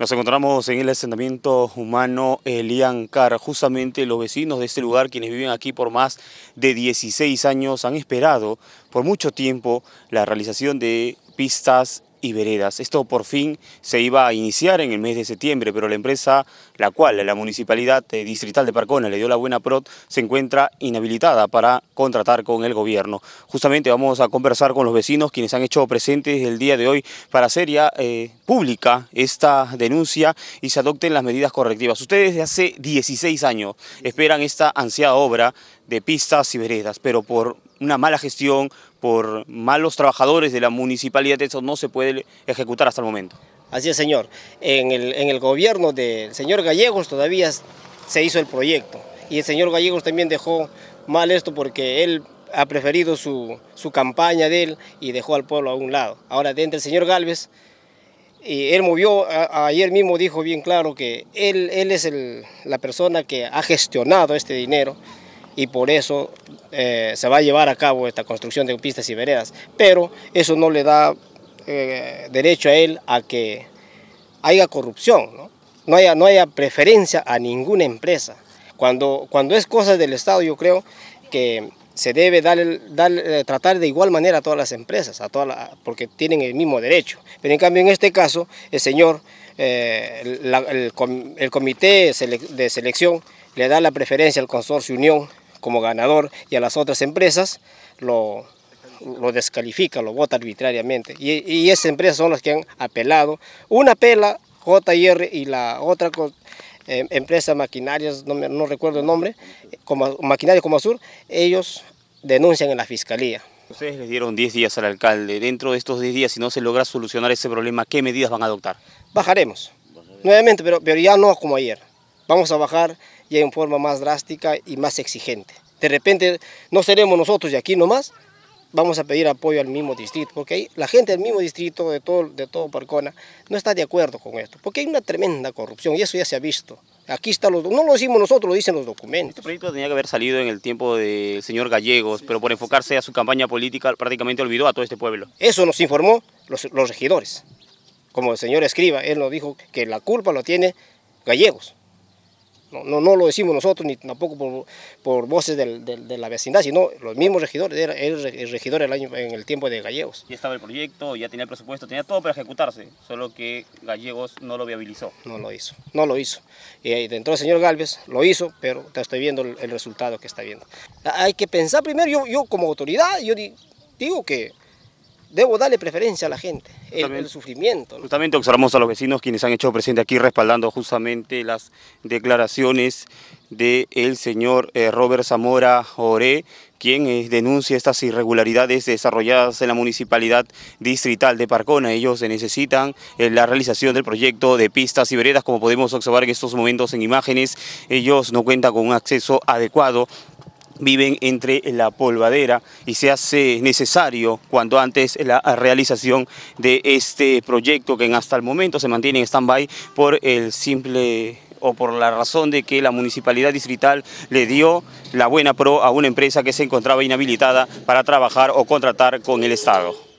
Nos encontramos en el asentamiento humano Eliancar. Justamente los vecinos de este lugar, quienes viven aquí por más de 16 años, han esperado por mucho tiempo la realización de pistas y veredas. Esto por fin se iba a iniciar en el mes de septiembre, pero la empresa, la cual la Municipalidad eh, Distrital de Parcona le dio la buena prot, se encuentra inhabilitada para contratar con el gobierno. Justamente vamos a conversar con los vecinos quienes han hecho presentes el día de hoy para hacer ya eh, pública esta denuncia y se adopten las medidas correctivas. Ustedes desde hace 16 años esperan esta ansiada obra de pistas y veredas, pero por una mala gestión, por malos trabajadores de la municipalidad, eso no se puede ejecutar hasta el momento. Así es, señor. En el, en el gobierno del señor Gallegos todavía se hizo el proyecto y el señor Gallegos también dejó mal esto porque él ha preferido su, campaña de él y dejó al pueblo a un lado. Ahora, dentro del señor Galvez, y él movió, ayer mismo dijo bien claro que él, él es la persona que ha gestionado este dinero, y por eso eh, se va a llevar a cabo esta construcción de pistas y veredas. Pero eso no le da eh, derecho a él a que haya corrupción, ¿no? haya, no haya preferencia a ninguna empresa. Cuando, cuando es cosa del Estado, yo creo que se debe darle, eh, tratar de igual manera a todas las empresas, a todas porque tienen el mismo derecho. Pero en cambio, en este caso, el señor, el, comité de selección le da la preferencia al consorcio Unión como ganador y a las otras empresas lo, lo descalifica, lo vota arbitrariamente. Y, y, esas empresas son las que han apelado. Una apela JR y la otra em, empresa maquinarias, no, recuerdo el nombre, como, maquinaria como Sur, ellos denuncian en la fiscalía. Ustedes les dieron 10 días al alcalde. Dentro de estos 10 días, si no se logra solucionar ese problema, ¿qué medidas van a adoptar? Bajaremos. Nuevamente, pero, pero ya no como ayer. Vamos a bajar y en forma más drástica y más exigente. De repente no seremos nosotros de aquí nomás, vamos a pedir apoyo al mismo distrito, porque la gente del mismo distrito, de todo, de todo Parcona, no está de acuerdo con esto, porque hay una tremenda corrupción y eso ya se ha visto. Aquí está los no lo decimos nosotros, lo dicen los documentos. Este proyecto tenía que haber salido en el tiempo del señor Gallegos, pero por enfocarse a su campaña política prácticamente olvidó a todo este pueblo. Eso nos informó los, regidores. Como el señor Escriba, él nos dijo que la culpa lo tiene Gallegos. No, no, lo decimos nosotros, ni tampoco por, por voces de la vecindad, sino los mismos regidores, era el, regidor año, en el tiempo de Gallegos. Ya estaba el proyecto, ya tenía el presupuesto, tenía todo para ejecutarse, solo que Gallegos no lo viabilizó. No lo hizo, no lo hizo. Y dentro el señor Galvez, lo hizo, pero te estoy viendo el, el, resultado que está viendo. Hay que pensar primero, yo, yo como autoridad, yo digo que debo darle preferencia a la gente, el, el sufrimiento. Justamente observamos a los vecinos quienes han hecho presente aquí respaldando justamente las declaraciones del el señor eh, Robert Zamora Oré, quien eh, denuncia estas irregularidades desarrolladas en la municipalidad distrital de Parcona. Ellos necesitan eh, la realización del proyecto de pistas y veredas, como podemos observar en estos momentos en imágenes. Ellos no cuentan con un acceso adecuado viven entre la polvadera y se hace necesario cuanto antes la realización de este proyecto que en hasta el momento se mantiene en stand-by por el simple o por la razón de que la municipalidad distrital le dio la buena pro a una empresa que se encontraba inhabilitada para trabajar o contratar con el Estado.